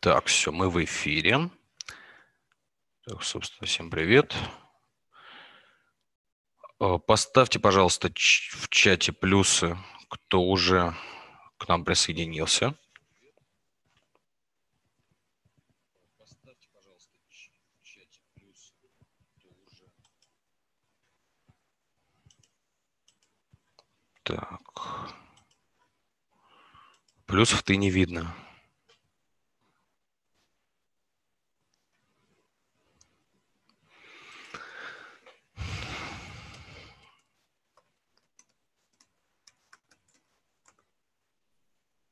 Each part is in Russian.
Так, все, мы в эфире. Так, собственно, всем привет. Э, поставьте, пожалуйста, в чате плюсы, кто уже к нам присоединился. Так. Плюсов ты не видно.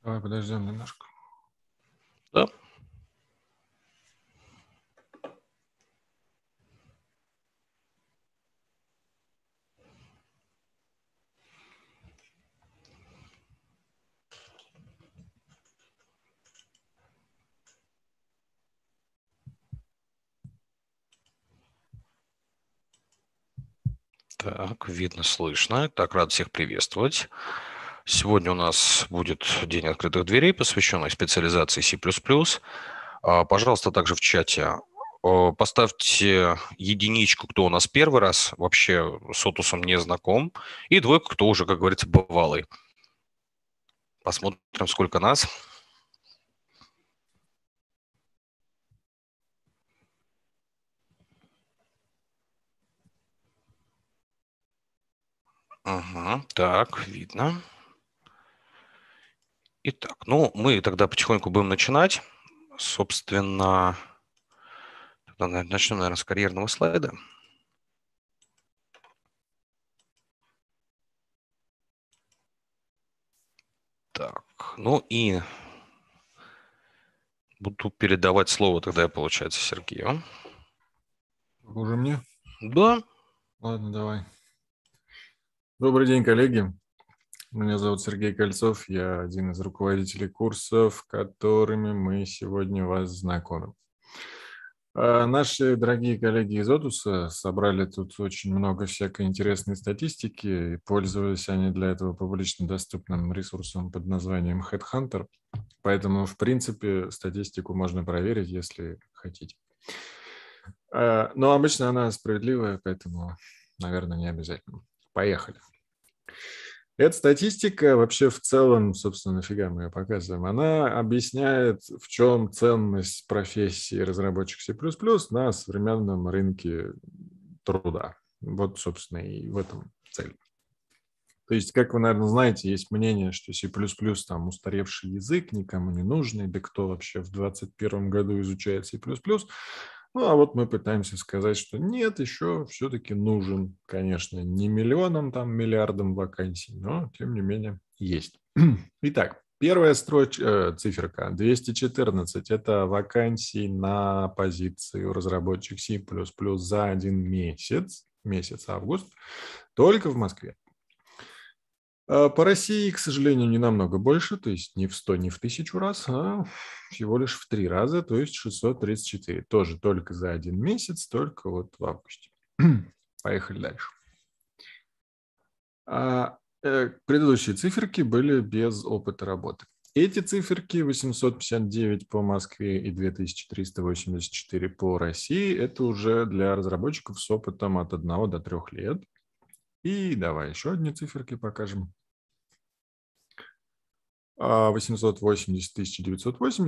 Давай подождем немножко. Да. Так, видно, слышно. Так, рад всех приветствовать. Сегодня у нас будет День открытых дверей, посвященный специализации C++. А, пожалуйста, также в чате э, поставьте единичку, кто у нас первый раз вообще с Отусом не знаком, и двойку, кто уже, как говорится, бывалый. Посмотрим, сколько нас. Ага, так, видно. Итак, ну, мы тогда потихоньку будем начинать. Собственно, начнем, наверное, с карьерного слайда. Так, ну и буду передавать слово тогда, получается, Сергею. Уже мне? Да. Ладно, давай. Добрый день, коллеги. Меня зовут Сергей Кольцов, я один из руководителей курсов, которыми мы сегодня вас знакомим. А, наши дорогие коллеги из Отуса собрали тут очень много всякой интересной статистики, и пользовались они для этого публично доступным ресурсом под названием Headhunter. Поэтому, в принципе, статистику можно проверить, если хотите. А, но обычно она справедливая, поэтому, наверное, не обязательно. Поехали. Поехали. Эта статистика вообще в целом, собственно, нафига мы ее показываем, она объясняет, в чем ценность профессии разработчик C++ на современном рынке труда. Вот, собственно, и в этом цель. То есть, как вы, наверное, знаете, есть мнение, что C++ там устаревший язык, никому не нужный, да кто вообще в 2021 году изучает C++. Ну, а вот мы пытаемся сказать, что нет, еще все-таки нужен, конечно, не миллионам, там, миллиардам вакансий, но, тем не менее, есть. Итак, первая строчка, э, циферка 214 – это вакансии на позицию разработчик C++ за один месяц, месяц август, только в Москве. А по России, к сожалению, не намного больше, то есть не в 100, не в 1000 раз, а всего лишь в 3 раза, то есть 634. Тоже только за один месяц, только вот в августе. Поехали дальше. А, э, предыдущие циферки были без опыта работы. Эти циферки 859 по Москве и 2384 по России – это уже для разработчиков с опытом от 1 до 3 лет – и давай еще одни циферки покажем. 880-1980, а,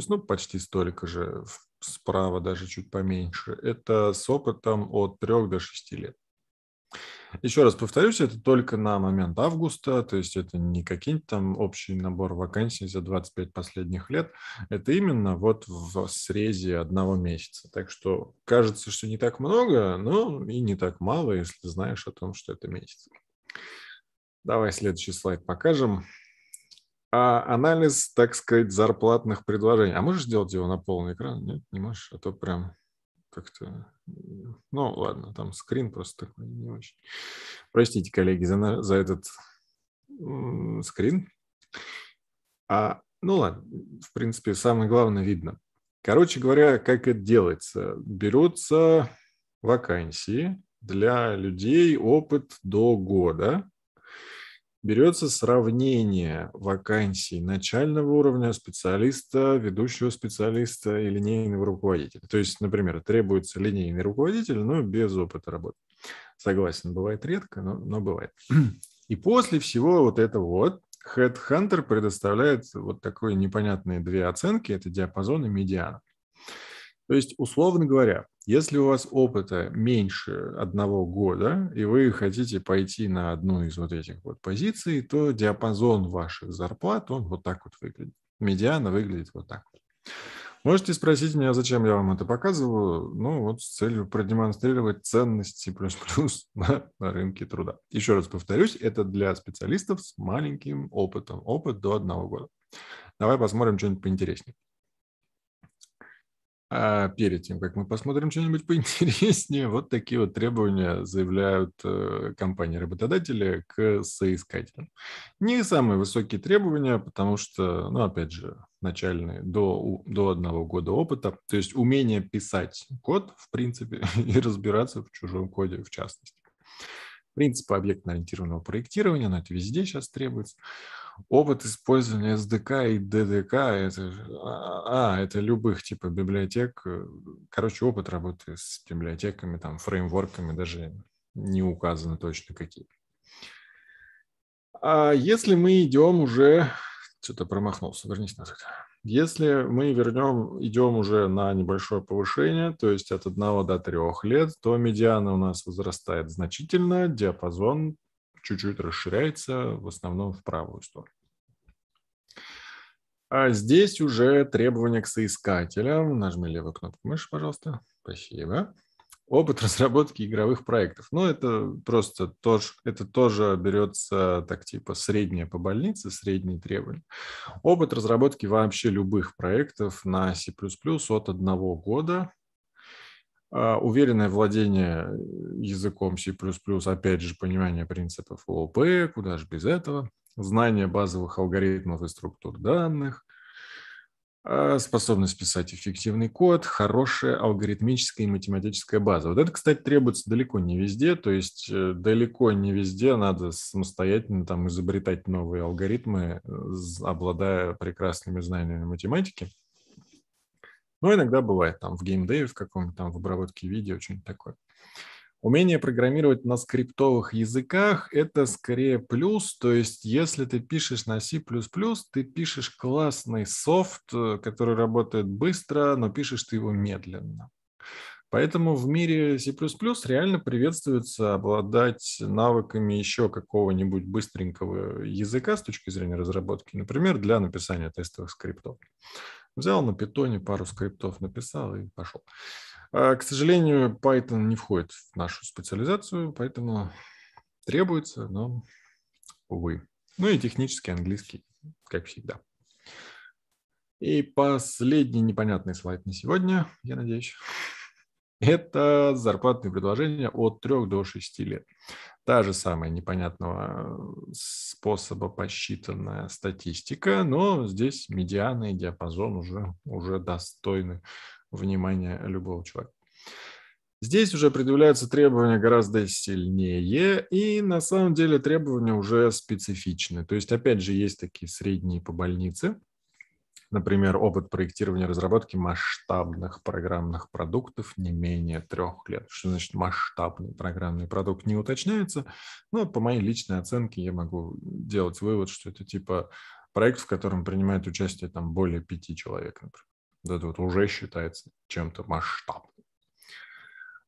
ну почти столько же, справа даже чуть поменьше. Это с опытом от 3 до 6 лет. Еще раз повторюсь, это только на момент августа, то есть это не какие-нибудь там общий набор вакансий за 25 последних лет, это именно вот в срезе одного месяца. Так что кажется, что не так много, но и не так мало, если знаешь о том, что это месяц. Давай следующий слайд покажем. А анализ, так сказать, зарплатных предложений. А можешь сделать его на полный экран? Нет, не можешь, а то прям как-то... Ну, ладно, там скрин просто такой не очень. Простите, коллеги, за, за этот скрин. А, ну ладно, в принципе, самое главное видно. Короче говоря, как это делается? Берутся вакансии для людей опыт до года берется сравнение вакансий начального уровня специалиста, ведущего специалиста и линейного руководителя. То есть, например, требуется линейный руководитель, но без опыта работы. Согласен, бывает редко, но, но бывает. И после всего вот это вот HeadHunter предоставляет вот такие непонятные две оценки, это диапазон и медиана. То есть, условно говоря, если у вас опыта меньше одного года, и вы хотите пойти на одну из вот этих вот позиций, то диапазон ваших зарплат, он вот так вот выглядит. Медиана выглядит вот так Можете спросить меня, зачем я вам это показываю? Ну, вот с целью продемонстрировать ценности плюс-плюс на, на рынке труда. Еще раз повторюсь, это для специалистов с маленьким опытом. Опыт до одного года. Давай посмотрим что-нибудь поинтереснее. А перед тем, как мы посмотрим что-нибудь поинтереснее, вот такие вот требования заявляют э, компании-работодатели к соискателям. Не самые высокие требования, потому что, ну, опять же, начальные до, до одного года опыта, то есть умение писать код, в принципе, и разбираться в чужом коде в частности принципы объектно-ориентированного проектирования, но это везде сейчас требуется. Опыт использования SDK и DDK, это, а, а, это любых типа библиотек, короче, опыт работы с библиотеками, там, фреймворками даже не указано точно какие. А если мы идем уже... Что-то промахнулся, вернись назад. Если мы вернем, идем уже на небольшое повышение, то есть от 1 до 3 лет, то медиана у нас возрастает значительно, диапазон чуть-чуть расширяется, в основном в правую сторону. А здесь уже требования к соискателям. Нажми левую кнопку мыши, пожалуйста. Спасибо. Опыт разработки игровых проектов. Ну, это просто тоже, это тоже берется так типа среднее по больнице, средние требования. Опыт разработки вообще любых проектов на C++ от одного года. А, уверенное владение э, языком C++, опять же, понимание принципов ООП, куда же без этого. Знание базовых алгоритмов и структур данных – Э, способность писать эффективный код, хорошая алгоритмическая и математическая база. Вот это, кстати, требуется далеко не везде, то есть э, далеко не везде надо самостоятельно там изобретать новые алгоритмы, э, обладая прекрасными знаниями математики. Но ну, иногда бывает там в геймдеве в каком-то, там в обработке видео, что-нибудь такое. Умение программировать на скриптовых языках – это скорее плюс, то есть если ты пишешь на C++, ты пишешь классный софт, э, который работает быстро, но пишешь ты его медленно. Поэтому в мире C++ реально приветствуется обладать навыками еще какого-нибудь быстренького языка с точки зрения разработки, например, для написания тестовых скриптов. Взял на питоне пару скриптов, написал и пошел. А, к сожалению, Python не входит в нашу специализацию, поэтому требуется, но, увы. Ну и технический английский, как всегда. И последний непонятный слайд на сегодня, я надеюсь. Это зарплатные предложения от 3 до 6 лет. Та же самая непонятного э, способа посчитанная статистика, но здесь медианы и диапазон уже, уже достойны внимания любого человека. Здесь уже предъявляются требования гораздо сильнее, и на самом деле требования уже специфичны. То есть, опять же, есть такие средние по больнице, например, опыт проектирования и разработки масштабных программных продуктов не менее трех лет. Что значит масштабный программный продукт не уточняется, но по моей личной оценке я могу делать вывод, что это типа проект, в котором принимает участие там более пяти человек, например это вот уже считается чем-то масштабным.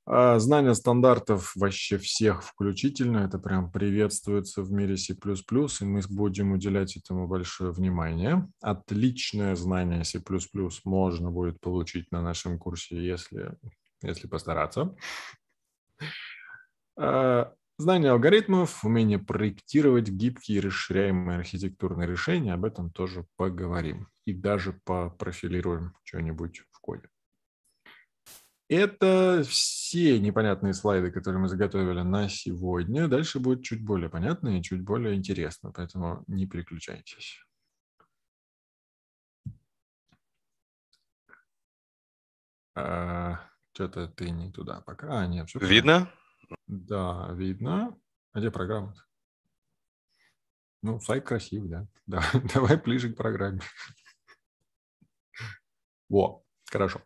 А, знание стандартов вообще всех включительно, это прям приветствуется в мире C++, и мы будем уделять этому большое внимание. Отличное знание C++ можно будет получить на нашем курсе, если, если постараться. А, Знание алгоритмов, умение проектировать гибкие и расширяемые архитектурные решения, об этом тоже поговорим. И даже попрофилируем что-нибудь в коде. Это все непонятные слайды, которые мы заготовили на сегодня. Дальше будет чуть более понятно и чуть более интересно, поэтому не переключайтесь. А, Что-то ты не туда пока. А, нет, все Видно? Правильно. Да, видно. А где программа? -то? Ну, сайт красивый, да. да. Давай ближе к программе. Во, хорошо.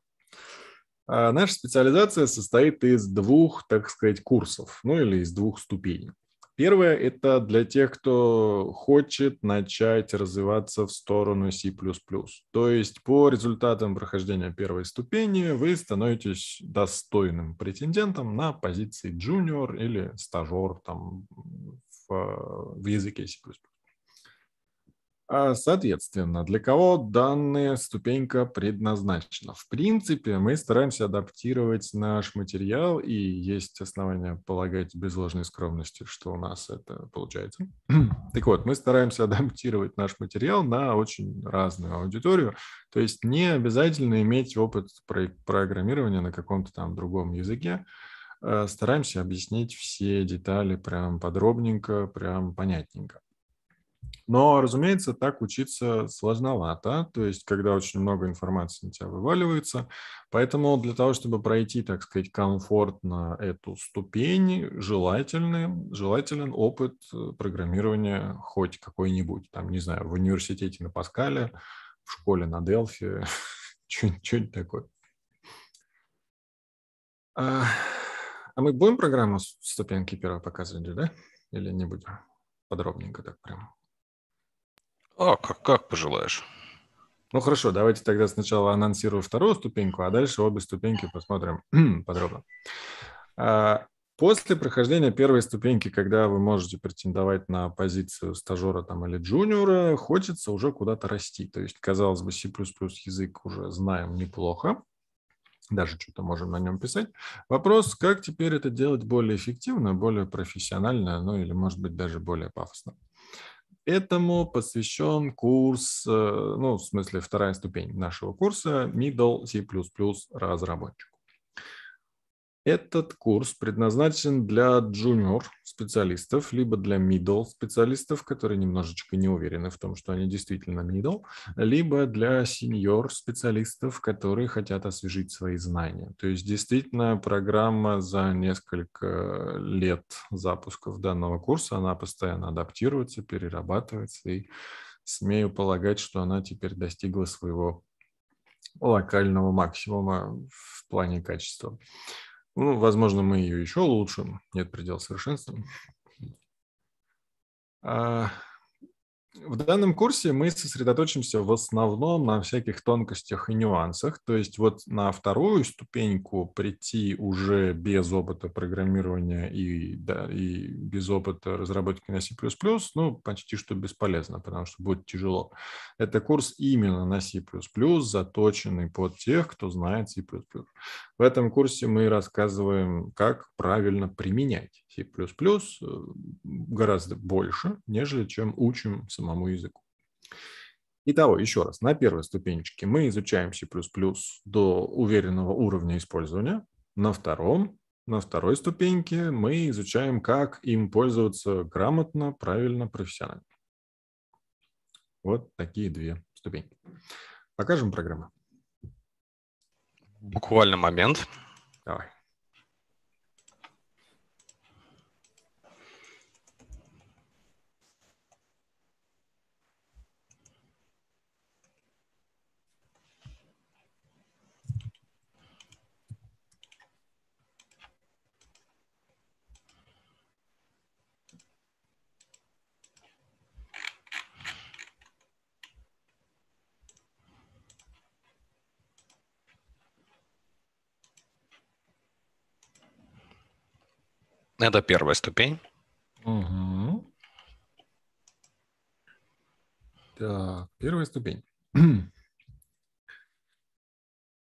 А наша специализация состоит из двух, так сказать, курсов, ну или из двух ступеней. Первое – это для тех, кто хочет начать развиваться в сторону C++. То есть по результатам прохождения первой ступени вы становитесь достойным претендентом на позиции junior или стажер там, в, э, в языке C++. А, соответственно, для кого данная ступенька предназначена? В принципе, мы стараемся адаптировать наш материал, и есть основания полагать без ложной скромности, что у нас это получается. так вот, мы стараемся адаптировать наш материал на очень разную аудиторию, то есть не обязательно иметь опыт про программирования на каком-то там другом языке, э, стараемся объяснить все детали прям подробненько, прям понятненько. Но, разумеется, так учиться сложновато, то есть когда очень много информации на тебя вываливается. Поэтому для того, чтобы пройти, так сказать, комфортно эту ступень, желательный, желателен опыт э, программирования хоть какой-нибудь. Там, не знаю, в университете на Паскале, в школе на Делфи, что-нибудь такое. А, а мы будем программу ступеньки первого показывать, да? Или не будем? Подробненько так прям. А, как, как пожелаешь. Ну хорошо, давайте тогда сначала анонсирую вторую ступеньку, а дальше обе ступеньки посмотрим подробно. А, после прохождения первой ступеньки, когда вы можете претендовать на позицию стажера там или джуниора, хочется уже куда-то расти. То есть, казалось бы, C++ язык уже знаем неплохо, даже что-то можем на нем писать. Вопрос, как теперь это делать более эффективно, более профессионально, ну или, может быть, даже более пафосно. Uh, этому посвящен курс, э, ну, в смысле, вторая ступень нашего курса Middle C++ разработчик. Этот курс предназначен для джуниор специалистов, либо для middle специалистов, которые немножечко не уверены в том, что они действительно middle, либо для senior специалистов, которые хотят освежить свои знания. То есть действительно программа за несколько лет запусков данного курса, она постоянно адаптируется, перерабатывается и смею полагать, что она теперь достигла своего локального максимума в плане качества. Ну, возможно, мы ее еще улучшим. Нет предела совершенства. А, в данном курсе мы сосредоточимся в основном на всяких тонкостях и нюансах, то есть вот на вторую ступеньку прийти уже без опыта программирования и, да, и без опыта разработки на C++, ну, почти что бесполезно, потому что будет тяжело. Это курс именно на C++, заточенный под тех, кто знает C++. В этом курсе мы рассказываем, как правильно применять C++ э, гораздо больше, нежели чем учим самому языку. Итого, еще раз, на первой ступенечке мы изучаем C++ до уверенного уровня использования. На втором, на второй ступеньке мы изучаем, как им пользоваться грамотно, правильно, профессионально. Вот такие две ступеньки. Покажем программу. Буквально момент. Давай. Это первая ступень. Угу. Так, первая ступень.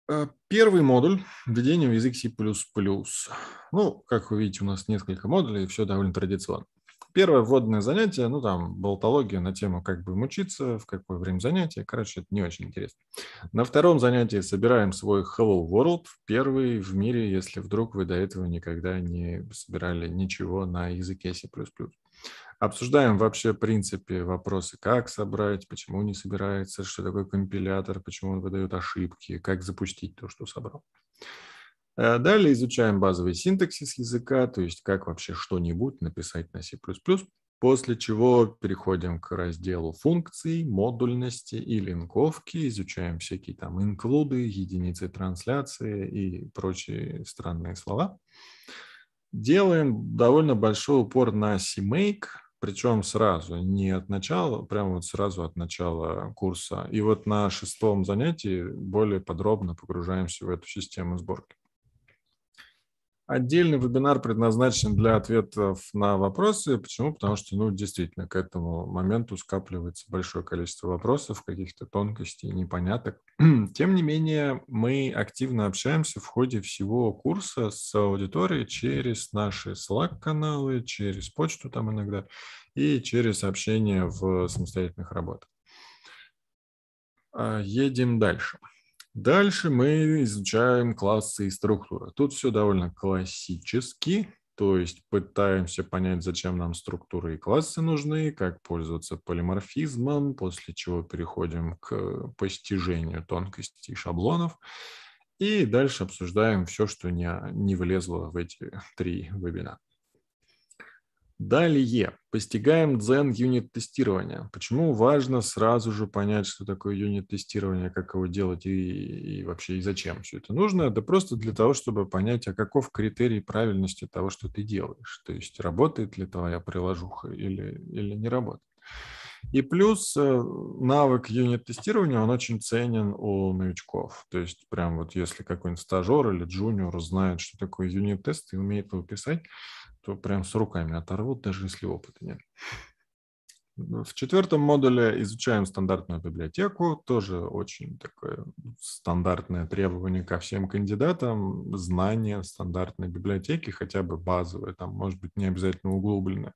А, первый модуль введение в язык C++. Ну, как вы видите, у нас несколько модулей, все довольно традиционно первое вводное занятие, ну там болтология на тему, как будем учиться, в какое время занятия. Короче, это не очень интересно. На втором занятии собираем свой Hello World, первый в мире, если вдруг вы до этого никогда не собирали ничего на языке C++. Обсуждаем вообще, в принципе, вопросы, как собрать, почему не собирается, что такое компилятор, почему он выдает ошибки, как запустить то, что собрал. Э, далее изучаем базовый синтаксис языка, то есть как вообще что-нибудь написать на C++, после чего переходим к разделу функций, модульности и линковки, изучаем всякие там инклюды, единицы трансляции и прочие странные слова. Делаем довольно большой упор на CMake, причем сразу, не от начала, прямо вот сразу от начала курса. И вот на шестом занятии более подробно погружаемся в эту систему сборки. Отдельный вебинар предназначен для ответов на вопросы. Почему? Потому что, ну, действительно, к этому моменту скапливается большое количество вопросов, каких-то тонкостей, непоняток. Тем не менее, мы активно общаемся в ходе всего курса с аудиторией через наши Slack-каналы, через почту там иногда и через общение в самостоятельных работах. А, едем дальше. Дальше мы изучаем классы и структуры. Тут все довольно классически, то есть пытаемся понять, зачем нам структуры и классы нужны, как пользоваться полиморфизмом, после чего переходим к постижению тонкостей шаблонов. И дальше обсуждаем все, что не, не влезло в эти три вебинара. Далее постигаем дзен юнит-тестирования. Почему важно сразу же понять, что такое юнит-тестирование, как его делать и, и вообще и зачем все это нужно? Да просто для того, чтобы понять, а каков критерий правильности того, что ты делаешь. То есть работает ли твоя приложуха или, или не работает. И плюс э, навык юнит-тестирования, он очень ценен у новичков. То есть прям вот если какой-нибудь стажер или джуниор знает, что такое юнит-тест и умеет его писать, то прям с руками оторвут, даже если опыта нет. В четвертом модуле изучаем стандартную библиотеку, тоже очень такое стандартное требование ко всем кандидатам, знание стандартной библиотеки, хотя бы базовое, там может быть не обязательно углубленное.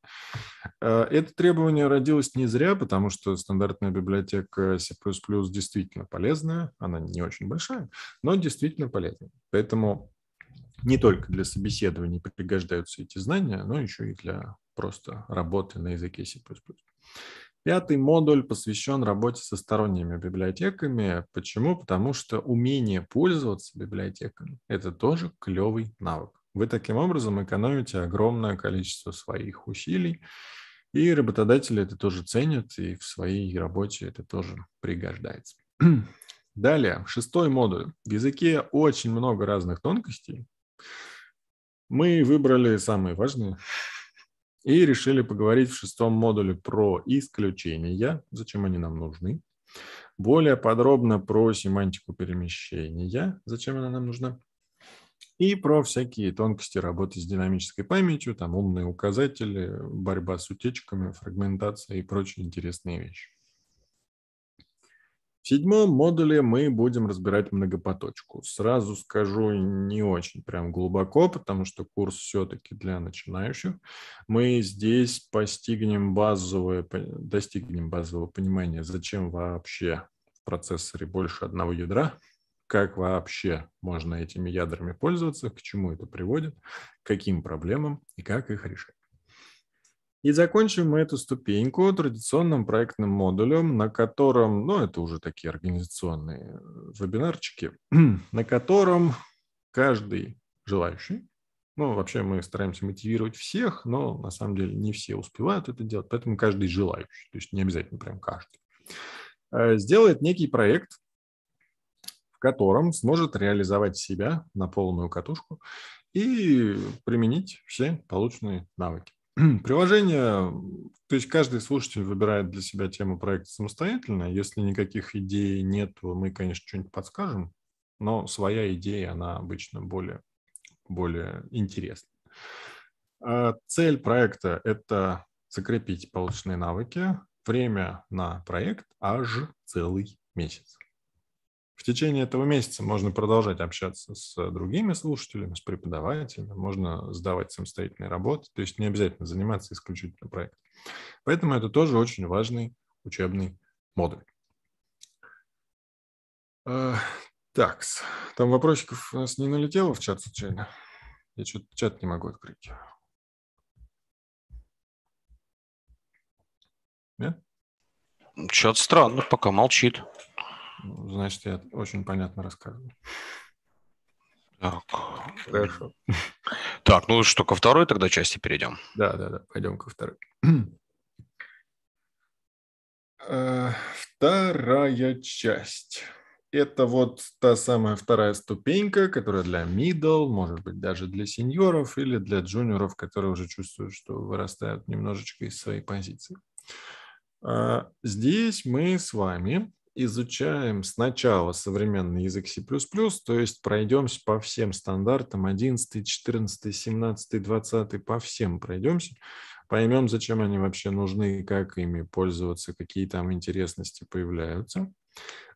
Э, это требование родилось не зря, потому что стандартная библиотека C++ действительно полезная, она не очень большая, но действительно полезная. Поэтому не только для собеседований пригождаются эти знания, но еще и для просто работы на языке C++. Пятый модуль посвящен работе со сторонними библиотеками. Почему? Потому что умение пользоваться библиотеками – это тоже клевый навык. Вы таким образом экономите огромное количество своих усилий, и работодатели это тоже ценят, и в своей работе это тоже пригождается. Далее, шестой модуль. В языке очень много разных тонкостей, мы выбрали самые важные и решили поговорить в шестом модуле про исключения, зачем они нам нужны, более подробно про семантику перемещения, зачем она нам нужна, и про всякие тонкости работы с динамической памятью, там умные указатели, борьба с утечками, фрагментация и прочие интересные вещи. В седьмом модуле мы будем разбирать многопоточку. Сразу скажу, не очень прям глубоко, потому что курс все-таки для начинающих. Мы здесь постигнем базовое, достигнем базового понимания, зачем вообще в процессоре больше одного ядра, как вообще можно этими ядрами пользоваться, к чему это приводит, каким проблемам и как их решать. И закончим мы эту ступеньку традиционным проектным модулем, на котором, ну это уже такие организационные э, вебинарчики, на котором каждый желающий, ну вообще мы стараемся мотивировать всех, но на самом деле не все успевают это делать, поэтому каждый желающий, то есть не обязательно прям каждый, э, сделает некий проект, в котором сможет реализовать себя на полную катушку и применить все полученные навыки. Приложение, то есть каждый слушатель выбирает для себя тему проекта самостоятельно. Если никаких идей нет, то мы, конечно, что-нибудь подскажем, но своя идея, она обычно более, более интересна. А, цель проекта – это закрепить полученные навыки, время на проект аж целый месяц. В течение этого месяца можно продолжать общаться с э, другими слушателями, с преподавателями, можно сдавать самостоятельные работы, то есть не обязательно заниматься исключительно проектом. Поэтому это тоже очень важный учебный модуль. Э, так, там вопросиков у нас не налетело в чат случайно? Я что-то чат не могу открыть. Нет? Чат странно, пока молчит. Значит, я очень понятно рассказываю. Так, хорошо. Так, ну что, ко второй тогда части перейдем. Да, да, да, пойдем ко второй. Э, вторая часть. Это вот та самая вторая ступенька, которая для middle, может быть, даже для сеньоров или для джуниоров, которые уже чувствуют, что вырастают немножечко из своей позиции. Э, здесь мы с вами изучаем сначала современный язык C++, то есть пройдемся по всем стандартам 11, 14, 17, 20, по всем пройдемся, поймем, зачем они вообще нужны, как ими пользоваться, какие там интересности появляются.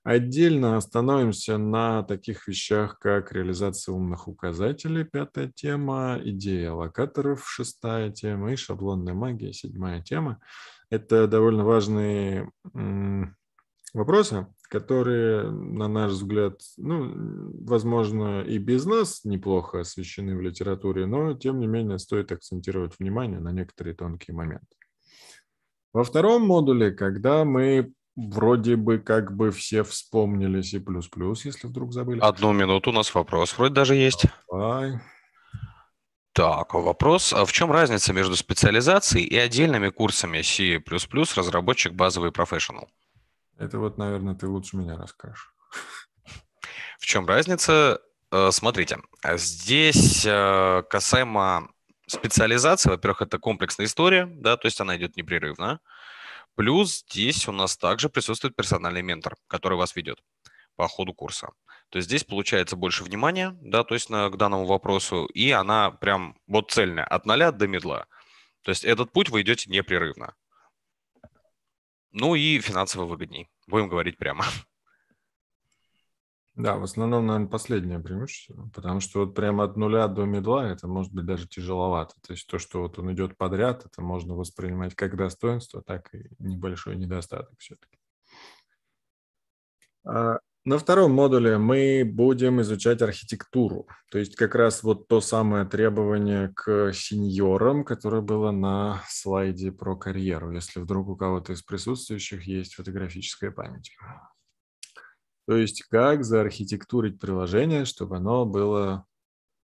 Отдельно остановимся на таких вещах, как реализация умных указателей, пятая тема, идея локаторов, шестая тема и шаблонная магия, седьмая тема. Это довольно важные вопросы, которые, на наш взгляд, ну, возможно, и без нас неплохо освещены в литературе, но, тем не менее, стоит акцентировать внимание на некоторые тонкие моменты. Во втором модуле, когда мы вроде бы как бы все вспомнили C++, если вдруг забыли. Одну минуту, у нас вопрос вроде даже есть. Давай. Так, вопрос. А в чем разница между специализацией и отдельными курсами C++ разработчик базовый профессионал? Это вот, наверное, ты лучше меня расскажешь. В чем разница? Э, смотрите, здесь э, касаемо специализации, во-первых, это комплексная история, да, то есть она идет непрерывно. Плюс здесь у нас также присутствует персональный ментор, который вас ведет по ходу курса. То есть здесь получается больше внимания, да, то есть на, к данному вопросу, и она прям вот цельная, от нуля до медла. То есть этот путь вы идете непрерывно. Ну и финансово выгодней, будем говорить прямо. Да, в основном, наверное, последнее преимущество, потому что вот прямо от нуля до медла это может быть даже тяжеловато. То есть то, что вот он идет подряд, это можно воспринимать как достоинство, так и небольшой недостаток все-таки. А, на втором модуле мы будем изучать архитектуру, то есть как раз вот то самое требование к сеньорам, которое было на слайде про карьеру, если вдруг у кого-то из присутствующих есть фотографическая память. То есть как заархитектурить приложение, чтобы оно было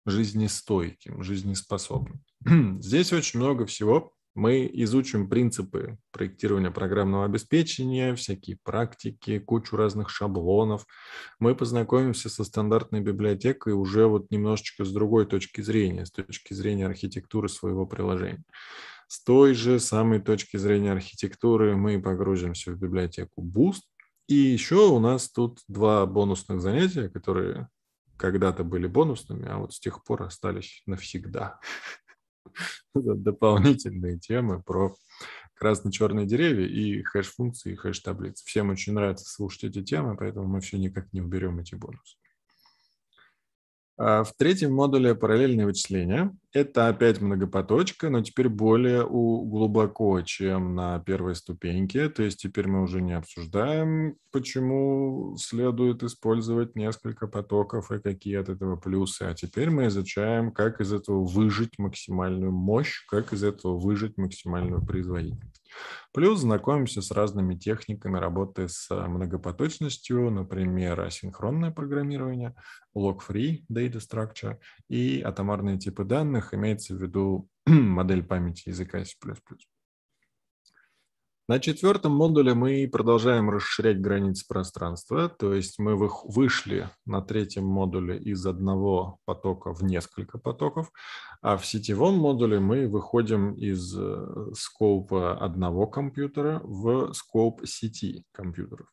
жизнестойким, жизнеспособным. Здесь очень много всего, мы изучим принципы проектирования программного обеспечения, всякие практики, кучу разных шаблонов. Мы познакомимся со стандартной библиотекой уже вот немножечко с другой точки зрения, с точки зрения архитектуры своего приложения. С той же самой точки зрения архитектуры мы погрузимся в библиотеку Boost. И еще у нас тут два бонусных занятия, которые когда-то были бонусными, а вот с тех пор остались навсегда. дополнительные темы про красно-черные деревья и хэш-функции, и хэш-таблицы. Всем очень нравится слушать эти темы, поэтому мы все никак не уберем эти бонусы. А в третьем модуле параллельные вычисления. Это опять многопоточка, но теперь более глубоко, чем на первой ступеньке. То есть теперь мы уже не обсуждаем, почему следует использовать несколько потоков и какие от этого плюсы. А теперь мы изучаем, как из этого выжить максимальную мощь, как из этого выжить максимальную производительность. Плюс знакомимся с разными техниками работы с э, многопоточностью, например, асинхронное программирование, lock free data structure и атомарные типы данных, имеется в виду модель памяти языка C++. На четвертом модуле мы продолжаем расширять границы пространства, то есть мы вышли на третьем модуле из одного потока в несколько потоков, а в сетевом модуле мы выходим из э, скопа одного компьютера в скоп сети компьютеров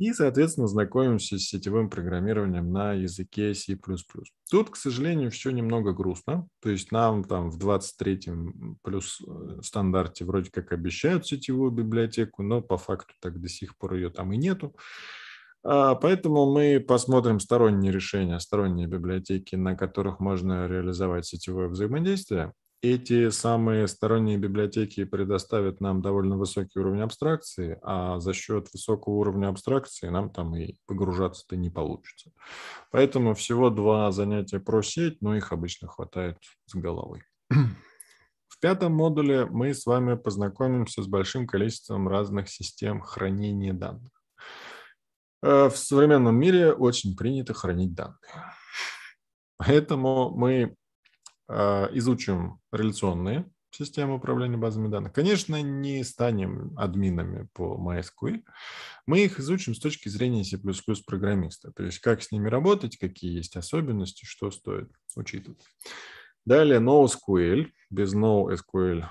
и, соответственно, знакомимся с сетевым программированием на языке C++. Тут, к сожалению, все немного грустно. То есть нам там в 23-м плюс э, стандарте вроде как обещают сетевую библиотеку, но по факту так до сих пор ее там и нету. А, поэтому мы посмотрим сторонние решения, сторонние библиотеки, на которых можно реализовать сетевое взаимодействие эти самые сторонние библиотеки предоставят нам довольно высокий уровень абстракции, а за счет высокого уровня абстракции нам там и погружаться-то не получится. Поэтому всего два занятия про сеть, но их обычно хватает с головой. В пятом модуле мы с вами познакомимся с большим количеством разных систем хранения данных. Э, в современном мире очень принято хранить данные. Поэтому мы а, изучим реляционные системы управления базами данных. Конечно, не станем админами по MySQL. Мы их изучим с точки зрения C++ программиста, то есть как с ними работать, какие есть особенности, что стоит учитывать. Далее NoSQL. Без NoSQL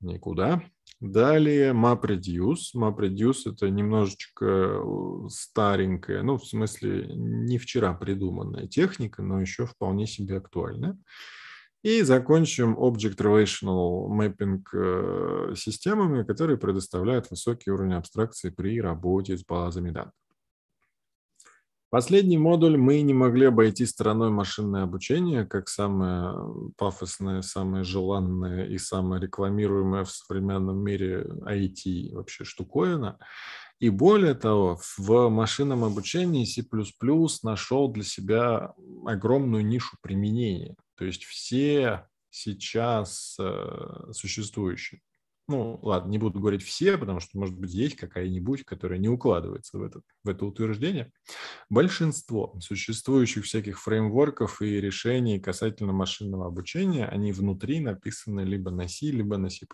никуда. Далее MapReduce. MapReduce – это немножечко э, старенькая, ну, в смысле, не вчера придуманная техника, но еще вполне себе актуальная. И закончим Object Relational Mapping э, системами, которые предоставляют высокий уровень абстракции при работе с базами данных. Последний модуль мы не могли обойти стороной машинное обучение, как самое пафосное, самое желанное и самое рекламируемое в современном мире IT вообще штуковина. И более того, в машинном обучении C++ нашел для себя огромную нишу применения. То есть все сейчас э, существующие. Ну, ладно, не буду говорить все, потому что, может быть, есть какая-нибудь, которая не укладывается в это, в это утверждение. Большинство существующих всяких фреймворков и решений касательно машинного обучения, они внутри написаны либо на C, либо на C++.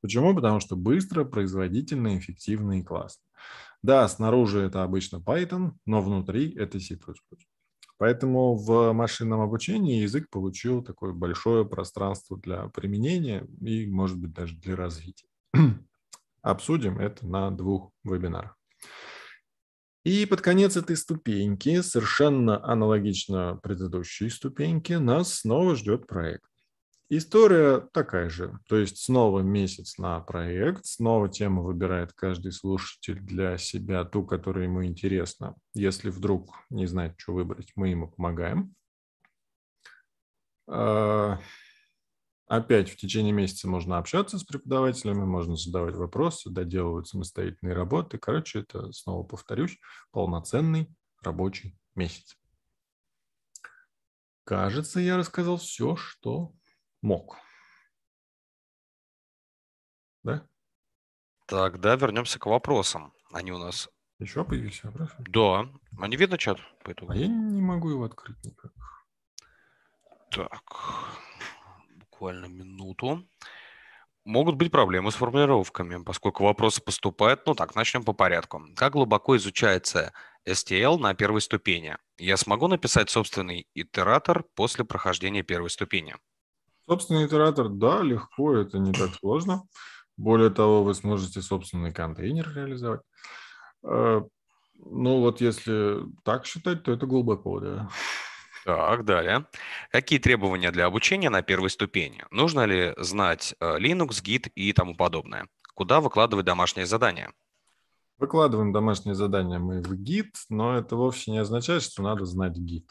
Почему? Потому что быстро, производительно, эффективно и классно. Да, снаружи это обычно Python, но внутри это C++. Поэтому в машинном обучении язык получил такое большое пространство для применения и, может быть, даже для развития. Обсудим это на двух вебинарах. И под конец этой ступеньки, совершенно аналогично предыдущей ступеньке, нас снова ждет проект. История такая же. То есть снова месяц на проект, снова тема выбирает каждый слушатель для себя, ту, которая ему интересна. Если вдруг не знает, что выбрать, мы ему помогаем. А, опять в течение месяца можно общаться с преподавателями, можно задавать вопросы, доделывать самостоятельные работы. Короче, это, снова повторюсь, полноценный рабочий месяц. Кажется, я рассказал все, что мог. Да? Тогда вернемся к вопросам. Они у нас... Еще появились вопросы? Да. они не видно чат? Поэтому... А я не могу его открыть никак. Так, буквально минуту. Могут быть проблемы с формулировками, поскольку вопросы поступают. Ну так, начнем по порядку. Как глубоко изучается STL на первой ступени? Я смогу написать собственный итератор после прохождения первой ступени? Собственный итератор, да, легко, это не так сложно. Более того, вы сможете собственный контейнер реализовать. Э, ну вот если так считать, то это глубоко, да. Так, далее. Какие требования для обучения на первой ступени? Нужно ли знать э, Linux, Git и тому подобное? Куда выкладывать домашние задания? Выкладываем домашние задания мы в Git, но это вовсе не означает, что надо знать Git.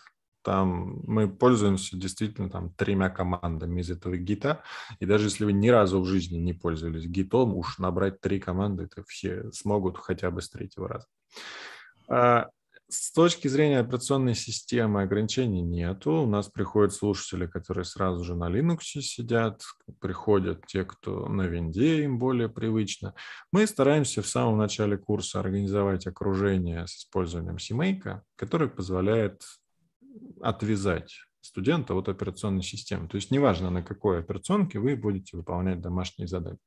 Там мы пользуемся действительно там тремя командами из этого гита. И даже если вы ни разу в жизни не пользовались гитом, уж набрать три команды это все смогут хотя бы с третьего раза. А, с точки зрения операционной системы ограничений нету. У нас приходят слушатели, которые сразу же на Linux сидят, приходят те, кто на винде, им более привычно. Мы стараемся в самом начале курса организовать окружение с использованием CMake, которое позволяет отвязать студента от операционной системы. То есть неважно, на какой операционке вы будете выполнять домашние задания.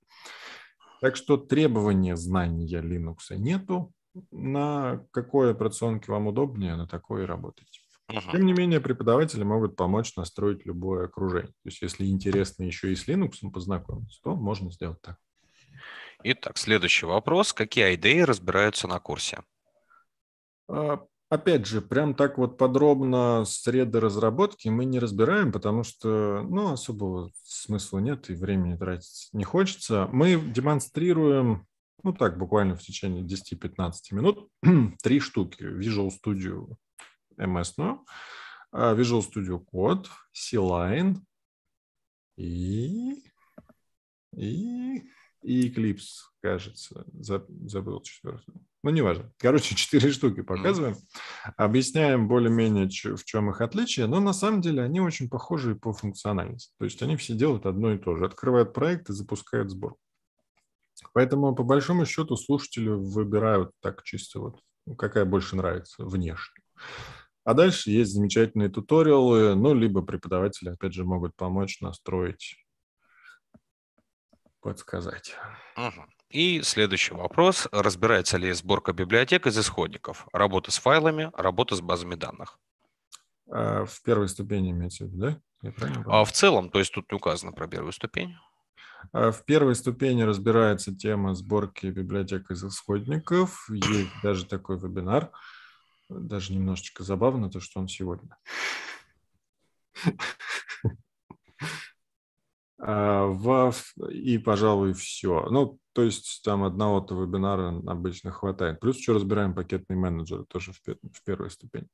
Так что требования знания Linux нету. На какой операционке вам удобнее, на такой и работайте. Угу. Тем не менее, преподаватели могут помочь настроить любое окружение. То есть, если интересно еще и с Linux познакомиться, то можно сделать так. Итак, следующий вопрос. Какие идеи e разбираются на курсе? А, Опять же, прям так вот подробно среды разработки мы не разбираем, потому что, ну, особого смысла нет и времени тратить не хочется. Мы демонстрируем, ну так, буквально в течение 10-15 минут, три штуки. Visual Studio MS, ну, э, Visual Studio Code, C-Line и... и... и Eclipse, кажется, забыл четвертую ну, неважно. Короче, четыре штуки показываем, mm объясняем более-менее, в чем их отличие, но на самом деле они очень похожи по функциональности. То есть они все делают одно и то же. Открывают проект и запускают сбор. Поэтому, по большому счету, слушатели выбирают так чисто вот, ну, какая больше нравится внешне. А дальше есть замечательные туториалы, ну, либо преподаватели, опять же, могут помочь настроить, подсказать. Uh-huh. И следующий вопрос. Разбирается ли сборка библиотек из исходников? Работа с файлами, работа с базами данных. А в первой ступени имеется в виду, да? а в целом, то есть тут указано про первую ступень. Э, в первой ступени разбирается тема сборки библиотек из исходников. Есть даже такой вебинар. Даже немножечко забавно то, что он сегодня. А, и, пожалуй, все. Ну, то есть там одного-то вебинара обычно хватает. Плюс еще разбираем пакетные менеджеры тоже в, в первой ступени.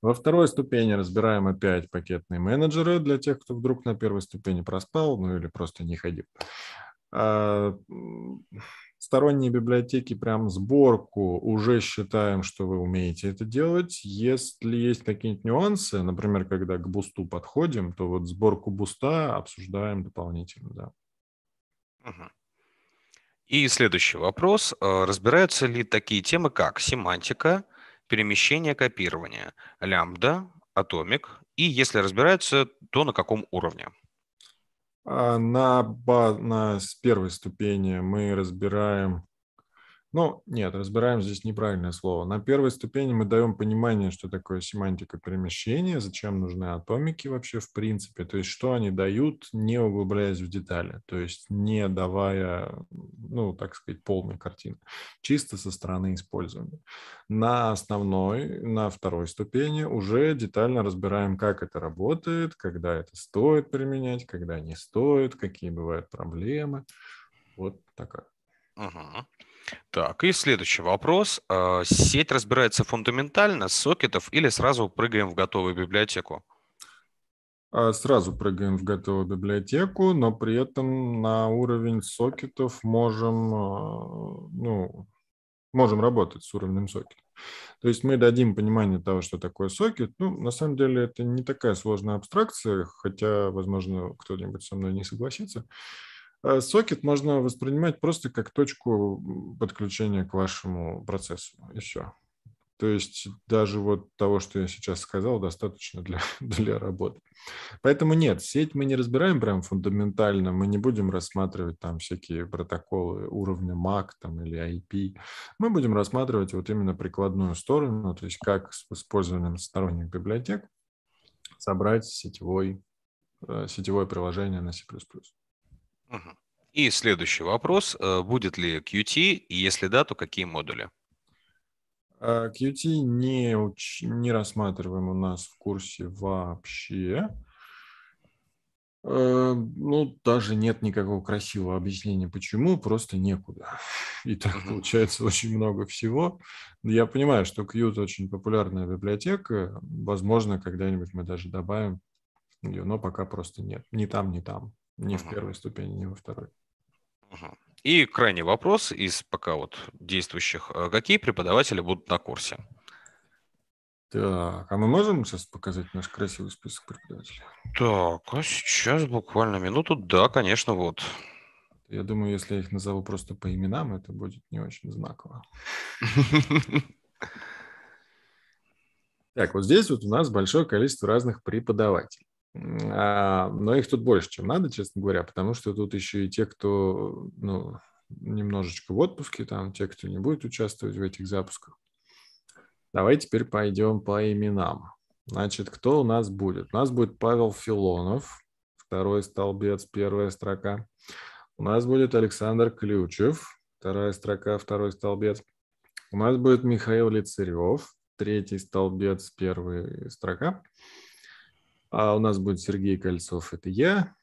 Во второй ступени разбираем опять пакетные менеджеры для тех, кто вдруг на первой ступени проспал, ну или просто не ходил. А, сторонние библиотеки прям сборку уже считаем, что вы умеете это делать. Если есть какие-нибудь нюансы, например, когда к бусту подходим, то вот сборку буста обсуждаем дополнительно, да. Угу. И следующий вопрос. Э, разбираются ли такие темы, как семантика, перемещение копирование, лямбда, атомик, и если разбираются, то на каком уровне? А, на, на с первой ступени мы разбираем ну, нет, разбираем здесь неправильное слово. На первой ступени мы даем понимание, что такое семантика перемещения, зачем нужны атомики вообще в принципе, то есть что они дают, не углубляясь в детали, то есть не давая, ну, так сказать, полной картины, чисто со стороны использования. На основной, на второй ступени уже детально разбираем, как это работает, когда это стоит применять, когда не стоит, какие бывают проблемы. Вот такая. Ага. Так, и следующий вопрос. А, сеть разбирается фундаментально с сокетов или сразу прыгаем в готовую библиотеку? А, сразу прыгаем в готовую библиотеку, но при этом на уровень сокетов можем, а, ну, можем работать с уровнем сокета. То есть мы дадим понимание того, что такое сокет. Ну, на самом деле это не такая сложная абстракция, хотя, возможно, кто-нибудь со мной не согласится. Э, сокет можно воспринимать просто как точку подключения к вашему процессу, и все. То есть даже вот того, что я сейчас сказал, достаточно для, для работы. Поэтому нет, сеть мы не разбираем прям фундаментально, мы не будем рассматривать там всякие протоколы уровня MAC там, или IP. Мы будем рассматривать вот именно прикладную сторону, то есть как с использованием сторонних библиотек собрать сетевой, э, сетевое приложение на C++. И следующий вопрос. Э, будет ли QT, и если да, то какие модули? Э, QT не, не рассматриваем у нас в курсе вообще. Э, ну, даже нет никакого красивого объяснения, почему, просто некуда. И так получается очень много всего. Я понимаю, что Qt очень популярная библиотека. Возможно, когда-нибудь мы даже добавим ее, но пока просто нет. Ни там, ни там. Не угу. в первой ступени, не во второй. Угу. И крайний вопрос из пока вот действующих. Э, какие преподаватели будут на курсе? Так, а мы можем сейчас показать наш красивый список преподавателей? Так, а сейчас буквально минуту. Да, конечно, вот. Я думаю, если я их назову просто по именам, это будет не очень знаково. Так, вот здесь вот у нас большое количество разных преподавателей. А, но их тут больше, чем надо, честно говоря, потому что тут еще и те, кто ну, немножечко в отпуске, там те, кто не будет участвовать в этих запусках. Давай теперь пойдем по именам. Значит, кто у нас будет? У нас будет Павел Филонов, второй столбец, первая строка. У нас будет Александр Ключев, вторая строка, второй столбец. У нас будет Михаил Лицарев, третий столбец, первая строка. А у нас будет Сергей Кольцов, это я.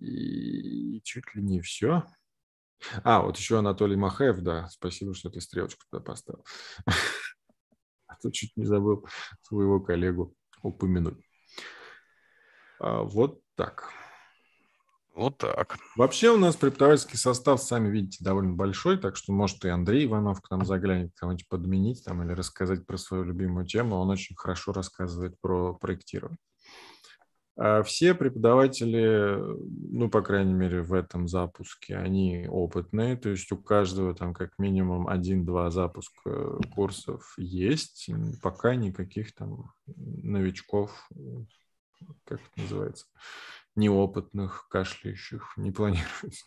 И чуть ли не все. А, вот еще Анатолий Махаев, да, спасибо, что ты стрелочку туда поставил. А то чуть не забыл своего коллегу упомянуть. А, вот так. Вот так. Вообще у нас преподавательский состав, сами видите, довольно большой, так что, может, и Андрей Иванов к нам заглянет, кого-нибудь подменить там или рассказать про свою любимую тему. Он очень хорошо рассказывает про проектирование. А все преподаватели, ну, по крайней мере, в этом запуске, они опытные, то есть у каждого там как минимум один-два запуска курсов есть, пока никаких там новичков, как это называется, неопытных, кашляющих не планируется.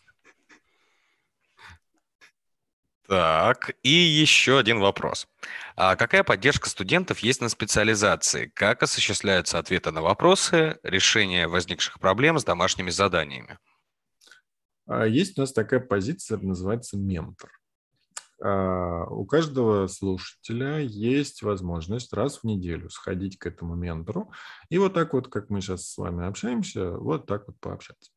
Так, и еще один вопрос. А какая поддержка студентов есть на специализации? Как осуществляются ответы на вопросы, решение возникших проблем с домашними заданиями? А есть у нас такая позиция, называется ментор. А, у каждого слушателя есть возможность раз в неделю сходить к этому ментору и вот так вот, как мы сейчас с вами общаемся, вот так вот пообщаться.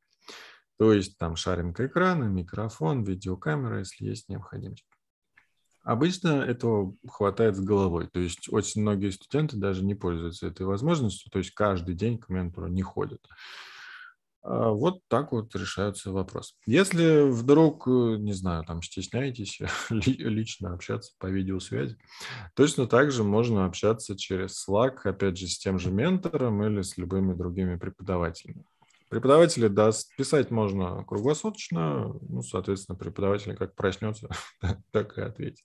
То есть там шаринг экрана, микрофон, видеокамера, если есть необходимость. Обычно этого хватает с головой. То есть очень многие студенты даже не пользуются этой возможностью. То есть каждый день к ментору не ходят. А, вот так вот решаются вопросы. Если вдруг, э, не знаю, там стесняетесь лично общаться по видеосвязи, точно так же можно общаться через Slack, опять же, с тем же ментором или с любыми другими преподавателями. Преподаватели, даст писать можно круглосуточно, ну, соответственно, преподаватель как проснется, так и ответит.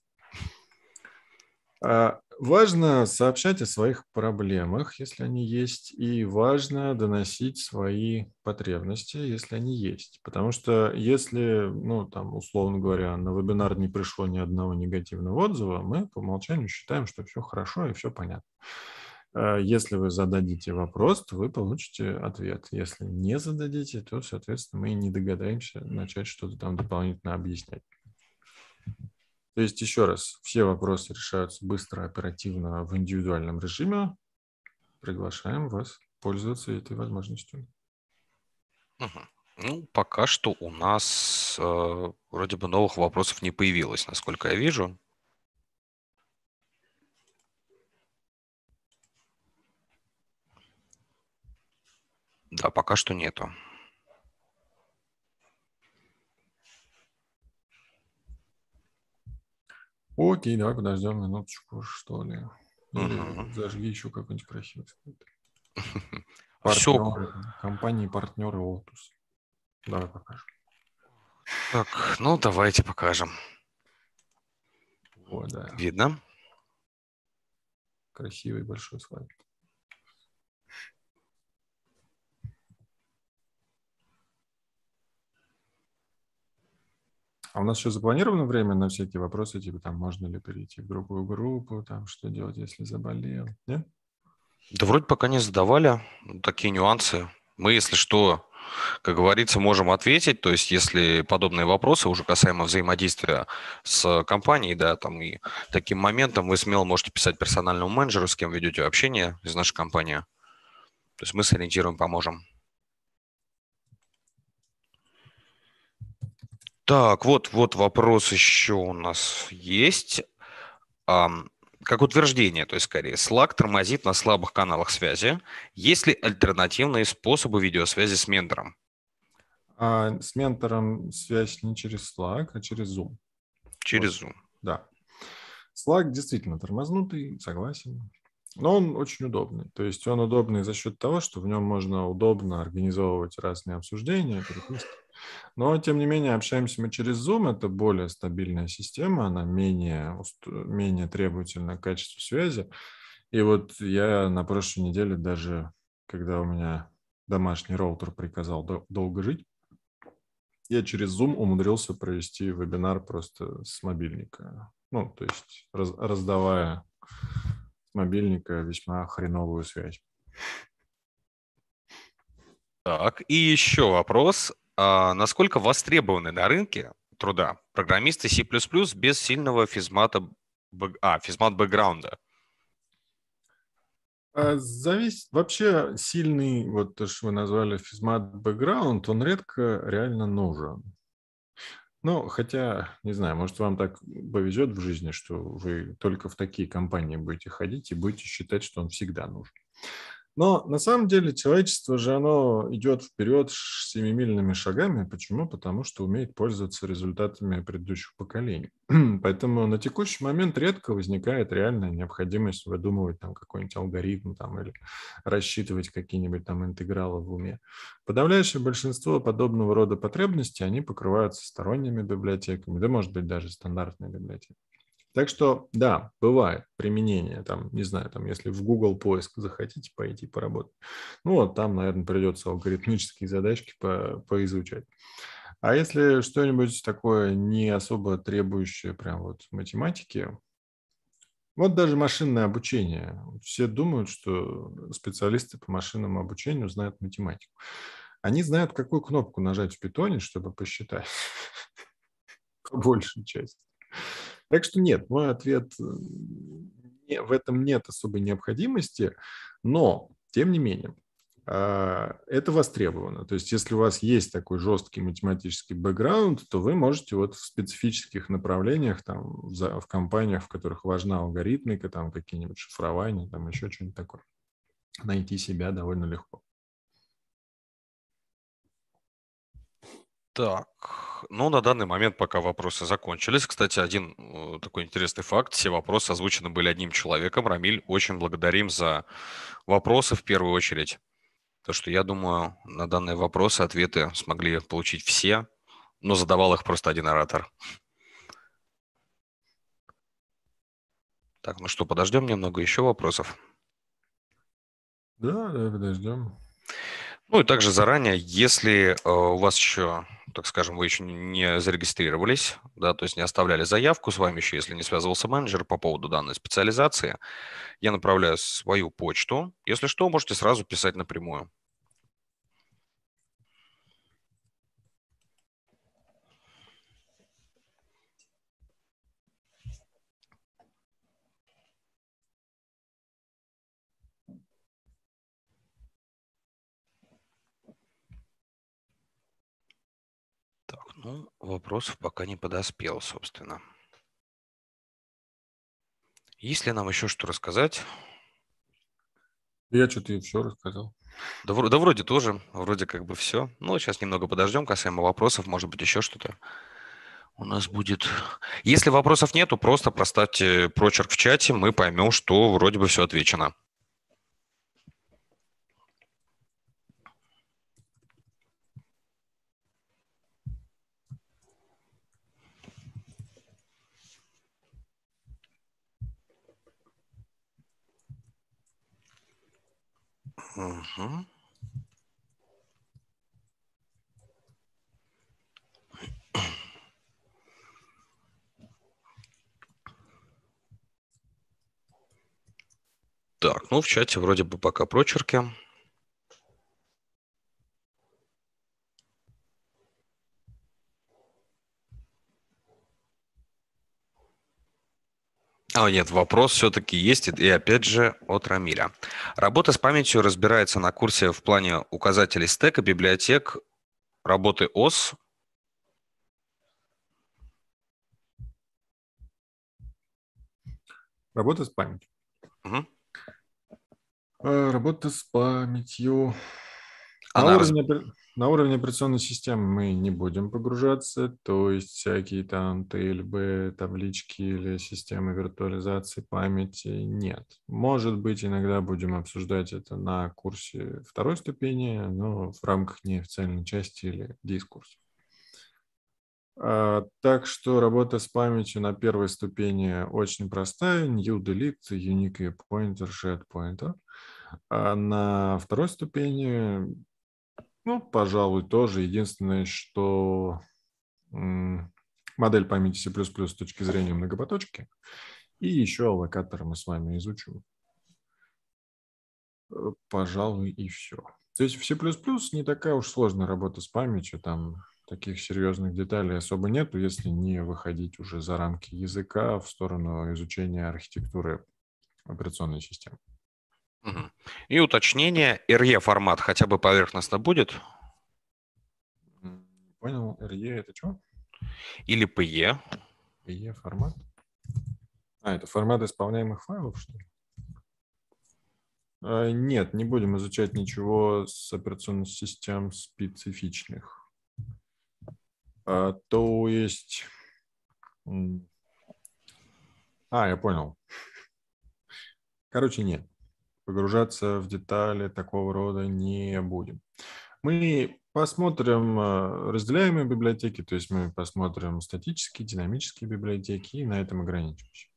А, важно сообщать о своих проблемах, если они есть, и важно доносить свои потребности, если они есть. Потому что если, ну, там, условно говоря, на вебинар не пришло ни одного негативного отзыва, мы по умолчанию считаем, что все хорошо и все понятно. А, если вы зададите вопрос, то вы получите ответ. Если не зададите, то, соответственно, мы не догадаемся начать что-то там дополнительно объяснять. То есть, еще раз, все вопросы решаются быстро, оперативно, в индивидуальном режиме. Приглашаем вас пользоваться этой возможностью. Угу. Ну, пока что у нас э, вроде бы новых вопросов не появилось, насколько я вижу. Да, пока что нету. Окей, давай подождем минуточку, что ли. Угу. Зажги еще какой-нибудь красивый а Партнеры, компании партнеры Lotus. Давай покажем. Так, ну давайте покажем. О, да. Видно? Красивый большой слайд. А у нас еще запланировано время на всякие вопросы, типа там можно ли перейти в другую группу, там что делать, если заболел, нет? Да вроде пока не задавали ну, такие нюансы. Мы, если что, как говорится, можем ответить. То есть, если подобные вопросы уже касаемо взаимодействия с компанией, да, там и таким моментом вы смело можете писать персональному менеджеру, с кем ведете общение из нашей компании. То есть мы сориентируем, поможем. Так, вот, вот вопрос еще у нас есть. как утверждение, то есть скорее, Slack тормозит на слабых каналах связи. Есть ли альтернативные способы видеосвязи с ментором? А, с ментором связь не через Slack, а через Zoom. Через вот. Zoom. Да. Slack действительно тормознутый, согласен. Но он очень удобный. То есть он удобный за счет того, что в нем можно удобно организовывать разные обсуждения, переписки но, тем не менее, общаемся мы через Zoom. Это более стабильная система, она менее, менее требовательна к качеству связи. И вот я на прошлой неделе даже, когда у меня домашний роутер приказал долго жить, я через Zoom умудрился провести вебинар просто с мобильника. Ну, то есть раз, раздавая с мобильника весьма хреновую связь. Так, и еще вопрос. А, насколько востребованы на рынке труда программисты C++ без сильного физмата, а, физмат бэкграунда? А, зависит. Вообще сильный, вот то, что вы назвали физмат бэкграунд, он редко реально нужен. Ну, хотя, не знаю, может, вам так повезет в жизни, что вы только в такие компании будете ходить и будете считать, что он всегда нужен. Но на самом деле человечество же, оно идет вперед семимильными шагами. Почему? Потому что умеет пользоваться результатами предыдущих поколений. Поэтому на текущий момент редко возникает реальная необходимость выдумывать там какой-нибудь алгоритм там, или рассчитывать какие-нибудь там интегралы в уме. Подавляющее большинство подобного рода потребностей, они покрываются сторонними библиотеками, да, может быть, даже стандартной библиотекой. Так что, да, бывает применение, там, не знаю, там, если в Google поиск захотите пойти поработать, ну, вот там, наверное, придется алгоритмические задачки по, поизучать. А если что-нибудь такое не особо требующее прям вот математики, вот даже машинное обучение. Все думают, что специалисты по машинному обучению знают математику. Они знают, какую кнопку нажать в питоне, чтобы посчитать по большей части. Так что нет, мой ответ э, в этом нет особой необходимости, но тем не менее а, это востребовано. То есть, если у вас есть такой жесткий математический бэкграунд, то вы можете вот в специфических направлениях, там, в компаниях, в которых важна алгоритмика, там, какие-нибудь шифрования, там, еще что-нибудь такое, найти себя довольно легко. Так, ну, на данный момент пока вопросы закончились. Кстати, один э, такой интересный факт. Все вопросы озвучены были одним человеком. Рамиль, очень благодарим за вопросы в первую очередь. То, что я думаю, на данные вопросы ответы смогли получить все, но задавал их просто один оратор. Так, ну что, подождем немного еще вопросов? Да, да, подождем. Ну и также заранее, если э, у вас еще так скажем, вы еще не зарегистрировались, да, то есть не оставляли заявку с вами еще, если не связывался менеджер по поводу данной специализации, я направляю свою почту. Если что, можете сразу писать напрямую. Ну, вопросов пока не подоспел, собственно. Есть ли нам еще что рассказать? Я что-то и все рассказал. Да, да вроде тоже, вроде как бы все. Ну, сейчас немного подождем касаемо вопросов, может быть, еще что-то у нас будет... Если вопросов нету, просто проставьте прочерк в чате, мы поймем, что вроде бы все отвечено. Угу. Так, ну в чате вроде бы пока прочерки. А нет, вопрос все-таки есть, и опять же от Рамиля. Работа с памятью разбирается на курсе в плане указателей стека, библиотек, работы ОС. Работа с памятью. Угу. Работа с памятью. Она на, уровне, раз... на уровне операционной системы мы не будем погружаться, то есть всякие там ТЛБ, таблички или системы виртуализации памяти нет. Может быть, иногда будем обсуждать это на курсе второй ступени, но в рамках неофициальной части или дискурса. А, так что работа с памятью на первой ступени очень простая. New Delete, Unique Pointer, Shared Pointer. А на второй ступени ну, пожалуй, тоже. Единственное, что модель памяти C++ с точки зрения многопоточки. И еще аллокатор мы с вами изучим. Э, пожалуй, и все. То есть в C++ не такая уж сложная работа с памятью, там таких серьезных деталей особо нет, если не выходить уже за рамки языка в сторону изучения архитектуры операционной системы. И уточнение, RE формат хотя бы поверхностно будет? Понял, RE это что? Или PE? PE формат? А, это формат исполняемых файлов, что ли? А, нет, не будем изучать ничего с операционных систем специфичных. А, то есть... А, я понял. Короче, нет погружаться в детали такого рода не будем. Мы посмотрим а, разделяемые библиотеки, то есть мы посмотрим статические, динамические библиотеки и на этом ограничимся.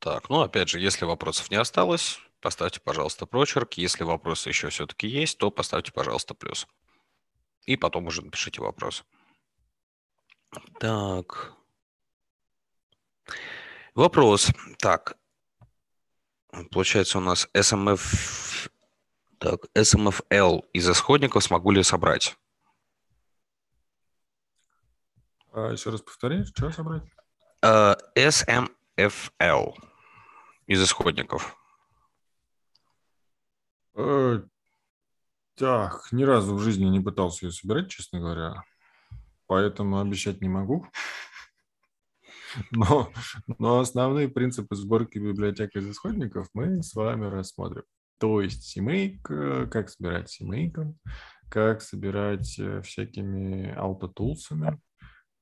Так, ну опять же, если вопросов не осталось, поставьте, пожалуйста, прочерк. Если вопросы еще все-таки есть, то поставьте, пожалуйста, плюс. И потом уже напишите вопрос. Так. Вопрос. Так. Получается у нас SMF... Так, SMFL из исходников смогу ли собрать? А, еще раз повтори, что собрать? Uh, э, SMFL из исходников. Э, так, ни разу в жизни не пытался ее собирать, честно говоря. Поэтому обещать не могу. Но, но основные принципы сборки библиотек из исходников мы с вами рассмотрим. То есть семейка, как собирать семейком, как собирать э, всякими аутотулсами,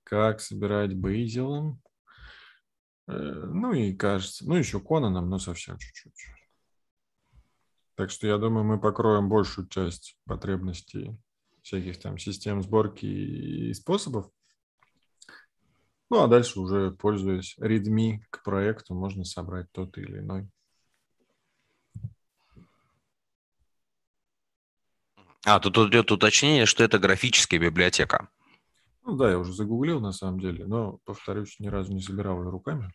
как собирать бейзелом, э, ну и кажется, ну еще Конаном, но совсем чуть-чуть. Так что я думаю, мы покроем большую часть потребностей всяких там систем сборки и способов. Ну, а дальше уже, пользуясь Redmi к проекту, можно собрать тот или иной. А, тут идет уточнение, что это графическая библиотека. Ну да, я уже загуглил на самом деле, но, повторюсь, ни разу не собирал ее руками.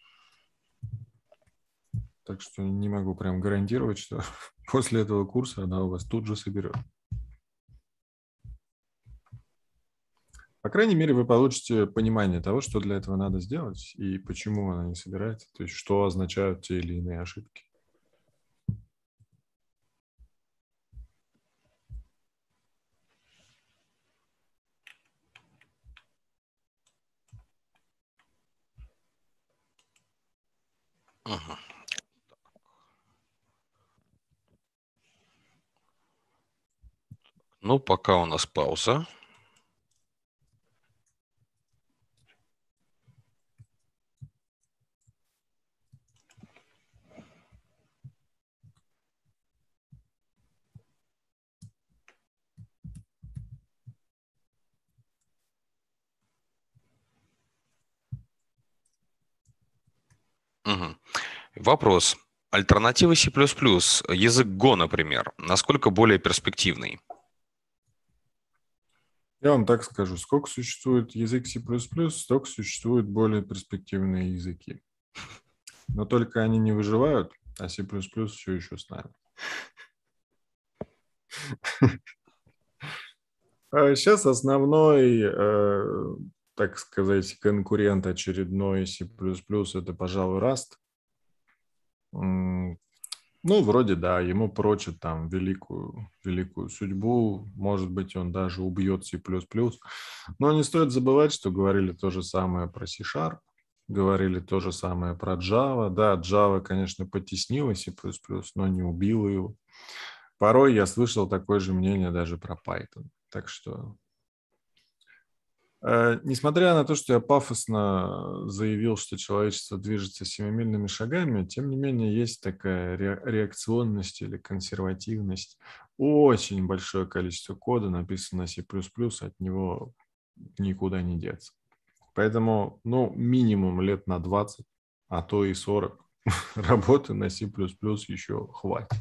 Так что не могу прям гарантировать, что после этого курса она у вас тут же соберет. По крайней мере, вы получите понимание того, что для этого надо сделать и почему она не собирается, то есть что означают те или иные ошибки. Uh-huh. Ну, пока у нас пауза. Угу. Вопрос. Альтернатива C++, язык Go, например, насколько более перспективный? Я вам так скажу, сколько существует язык C++, столько существует более перспективные языки. Но только они не выживают, а C++ все еще с нами. Сейчас а основной, э, так сказать, конкурент очередной C++ это, пожалуй, Rust. Ну, вроде да, ему прочат там великую, великую судьбу, может быть, он даже убьет C++. Но не стоит забывать, что говорили то же самое про C-Sharp, говорили то же самое про Java. Да, Java, конечно, потеснила C++, но не убила его. Порой я слышал такое же мнение даже про Python. Так что Э, несмотря на то, что я пафосно заявил, что человечество движется семимильными шагами, тем не менее есть такая реакционность или консервативность. Очень большое количество кода написано на C++, от него никуда не деться. Поэтому, ну, минимум лет на 20, а то и 40 работы на C++ еще хватит.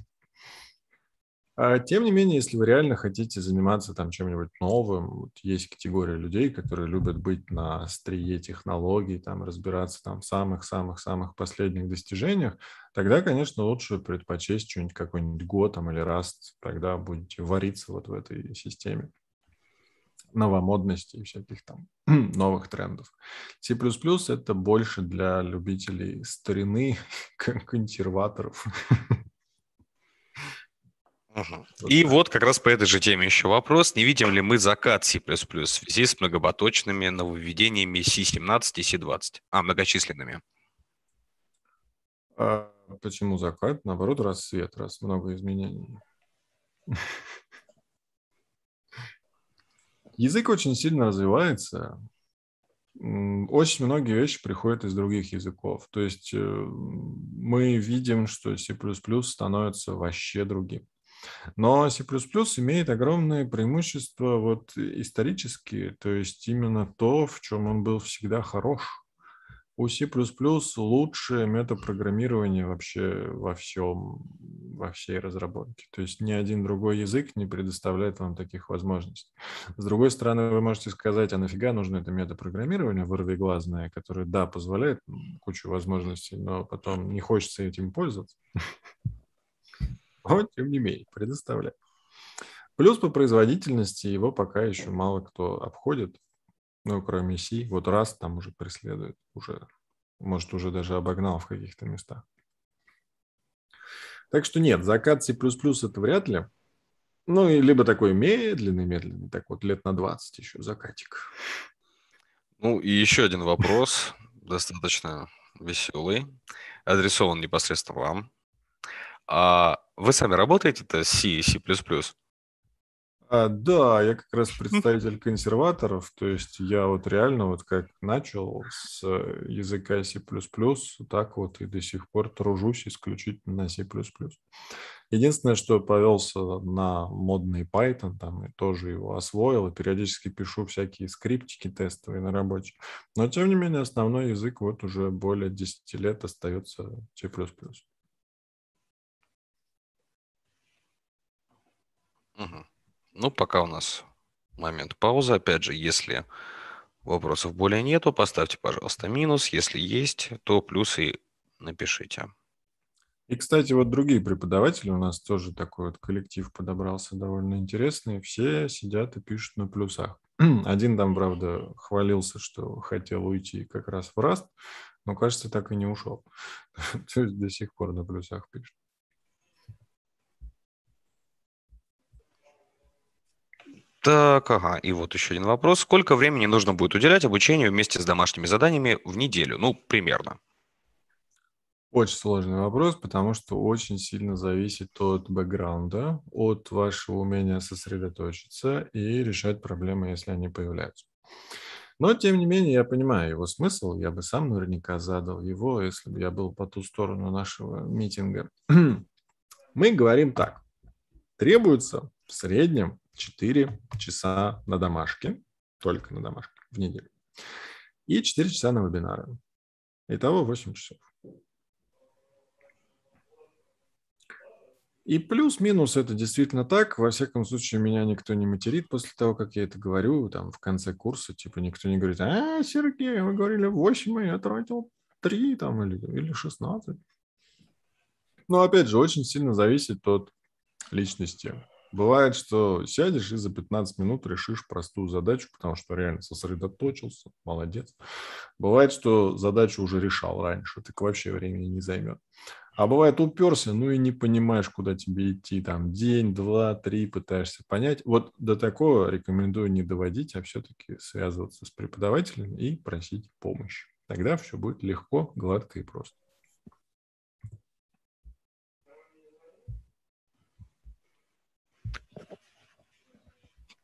А, тем не менее, если вы реально хотите заниматься там чем-нибудь новым, вот есть категория людей, которые любят быть на острие технологий, там разбираться там в самых-самых-самых последних достижениях, тогда, конечно, лучше предпочесть что-нибудь какой-нибудь год там, или раз, тогда будете вариться вот в этой системе новомодности и всяких там новых трендов. C++ — это больше для любителей старины, консерваторов. И вот как раз по этой же теме еще вопрос. Не видим ли мы закат C++ в связи с многопоточными нововведениями C17 и C20? А, многочисленными. А почему закат? Наоборот, рассвет, раз много изменений. Язык очень сильно развивается. Очень многие вещи приходят из других языков. То есть э, мы видим, что C++ становится вообще другим. Но C++ имеет огромные преимущества вот исторические, то есть именно то, в чем он был всегда хорош. У C++ лучшее метапрограммирование вообще во всем, во всей разработке. То есть ни один другой язык не предоставляет вам таких возможностей. С другой стороны, вы можете сказать, а нафига нужно это метапрограммирование вырвиглазное, которое, да, позволяет кучу возможностей, но потом не хочется этим пользоваться но тем не менее предоставляем. Плюс по производительности его пока еще мало кто обходит, ну, кроме Си. Вот раз там уже преследует, уже, может, уже даже обогнал в каких-то местах. Так что нет, закат C++ это вряд ли. Ну, и либо такой медленный-медленный, так вот лет на 20 еще закатик. Ну, и еще один вопрос, достаточно веселый, адресован непосредственно вам. А вы сами работаете-то с C и C++? А, да, я как раз представитель консерваторов, то есть я вот реально вот как начал с языка C++, так вот и до сих пор тружусь исключительно на C++. Единственное, что повелся на модный Python, там и тоже его освоил, и периодически пишу всякие скриптики тестовые на рабочие. Но, тем не менее, основной язык вот уже более 10 лет остается C++. Ну, пока у нас момент паузы. Опять же, если вопросов более нету, поставьте, пожалуйста, минус. Если есть, то плюсы напишите. И, кстати, вот другие преподаватели у нас тоже такой вот коллектив подобрался довольно интересный. Все сидят и пишут на плюсах. Один там, правда, хвалился, что хотел уйти как раз в Раст, но, кажется, так и не ушел. То есть до сих пор на плюсах пишет. Так, ага, и вот еще один вопрос. Сколько времени нужно будет уделять обучению вместе с домашними заданиями в неделю? Ну, примерно. Очень сложный вопрос, потому что очень сильно зависит от бэкграунда, от вашего умения сосредоточиться и решать проблемы, если они появляются. Но, тем не менее, я понимаю его смысл. Я бы сам наверняка задал его, если бы я был по ту сторону нашего митинга. Мы говорим так. Требуется в среднем 4 часа на домашке, только на домашке в неделю, и 4 часа на вебинары. Итого 8 часов. И плюс-минус это действительно так. Во всяком случае, меня никто не материт после того, как я это говорю, там, в конце курса, типа, никто не говорит, а, Сергей, вы говорили 8, а я тратил 3 там, или, или 16. Но, опять же, очень сильно зависит от личности Бывает, что сядешь и за 15 минут решишь простую задачу, потому что реально сосредоточился, молодец. Бывает, что задачу уже решал раньше, так вообще времени не займет. А бывает, уперся, ну и не понимаешь, куда тебе идти, там день, два, три пытаешься понять. Вот до такого рекомендую не доводить, а все-таки связываться с преподавателем и просить помощи. Тогда все будет легко, гладко и просто.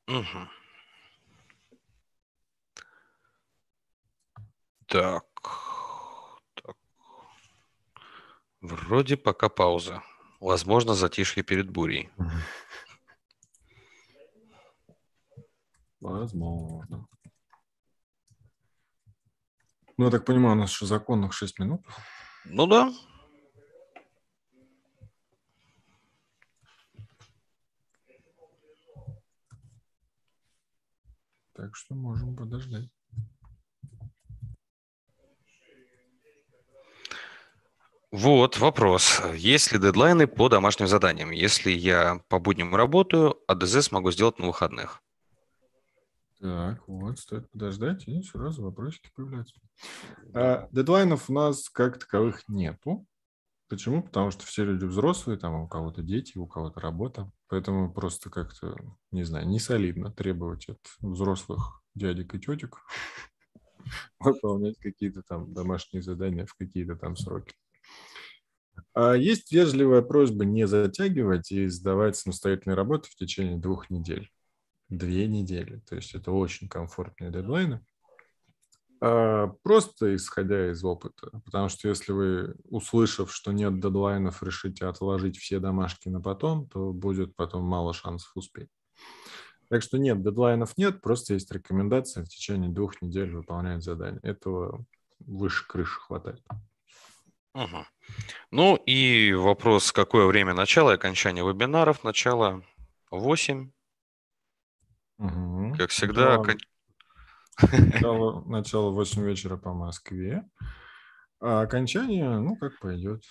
Угу. Так. так. Вроде пока пауза. Возможно, затишье перед бурей. Возможно. Ну, я так понимаю, у нас еще законных 6 минут. Ну да, Так что можем подождать. Вот вопрос. Есть ли дедлайны по домашним заданиям? Если я по будням работаю, а ДЗ смогу сделать на выходных. Так, вот, стоит подождать, и сразу вопросики появляются. А, дедлайнов у нас как таковых нету. Почему? Потому что все люди взрослые, там у кого-то дети, у кого-то работа. Поэтому просто как-то, не знаю, не солидно требовать от взрослых дядек и тетек выполнять какие-то там домашние задания в какие-то там сроки. А есть вежливая просьба не затягивать и сдавать самостоятельные работы в течение двух недель. Две недели. То есть это очень комфортные дедлайны. А, просто исходя из опыта, потому что если вы, услышав, что нет дедлайнов, решите отложить все домашки на потом, то будет потом мало шансов успеть. Так что нет, дедлайнов нет, просто есть рекомендация в течение двух недель выполнять задание. Этого выше крыши хватает. Угу. Ну и вопрос, какое время начала и окончания вебинаров? Начало 8. Угу. Как всегда, да. Начало, начало 8 вечера по Москве, а окончание, ну, как пойдет.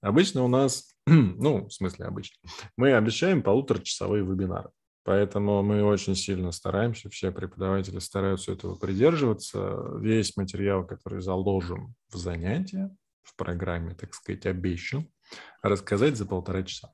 Обычно у нас, ну, в смысле обычно, мы обещаем полуторачасовые вебинары. Поэтому мы очень сильно стараемся, все преподаватели стараются этого придерживаться. Весь материал, который заложим в занятия, в программе, так сказать, обещан, рассказать за полтора часа.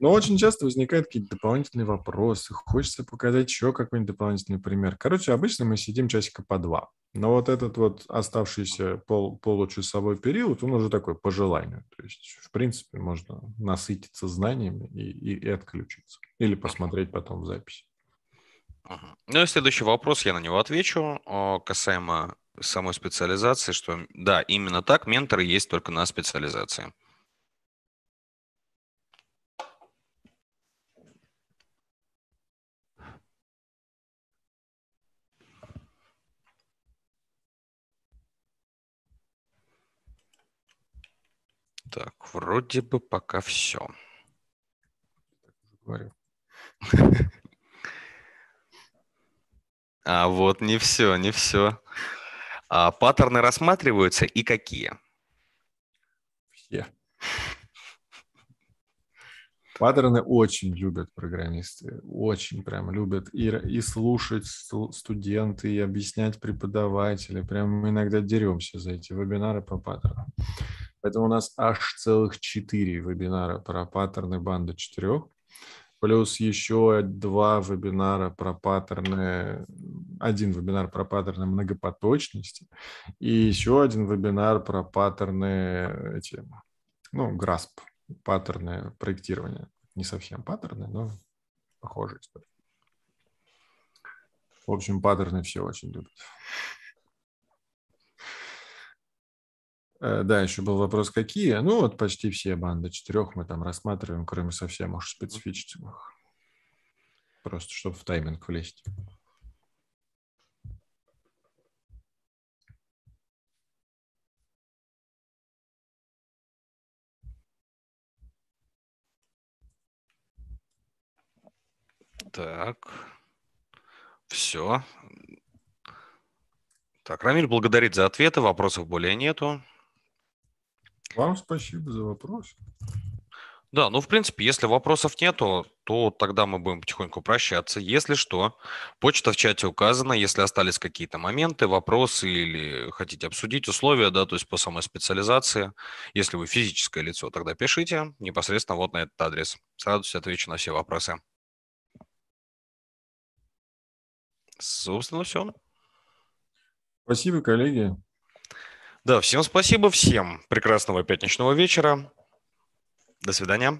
Но очень часто возникают какие-то дополнительные вопросы, хочется показать еще какой-нибудь дополнительный пример. Короче, обычно мы сидим часика по два. Но вот этот вот оставшийся пол, получасовой период, он уже такой по желанию. То есть, в принципе, можно насытиться знаниями и, и, и отключиться. Или посмотреть потом в записи. Ну и следующий вопрос, я на него отвечу, а, касаемо самой специализации, что да, именно так менторы есть только на специализации. Так, вроде бы пока все. Говорю. А вот не все, не все. А паттерны рассматриваются и какие? Все. Паттерны очень любят программисты, очень прям любят и, и слушать студенты, и объяснять преподаватели. Прям мы иногда деремся за эти вебинары по паттернам. Поэтому у нас аж целых четыре вебинара про паттерны банды четырех, плюс еще два вебинара про паттерны, один вебинар про паттерны многопоточности и еще один вебинар про паттерны, эти, ну, GRASP, паттерны проектирования. Не совсем паттерны, но похожая В общем, паттерны все очень любят. Э, да, еще был вопрос, какие. Ну, вот почти все банды четырех мы там рассматриваем, кроме совсем уж специфических. Просто чтобы в тайминг влезть. Так, все. Так, Рамиль благодарит за ответы, вопросов более нету. Вам спасибо за вопрос. Да, ну, в принципе, если вопросов нету, то тогда мы будем потихоньку прощаться. Если что, почта в чате указана. Если остались какие-то моменты, вопросы или хотите обсудить условия, да, то есть по самой специализации, если вы физическое лицо, тогда пишите непосредственно вот на этот адрес. С радостью отвечу на все вопросы. Собственно, все. Спасибо, коллеги. Да, всем спасибо, всем прекрасного пятничного вечера. До свидания.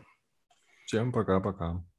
Всем пока-пока.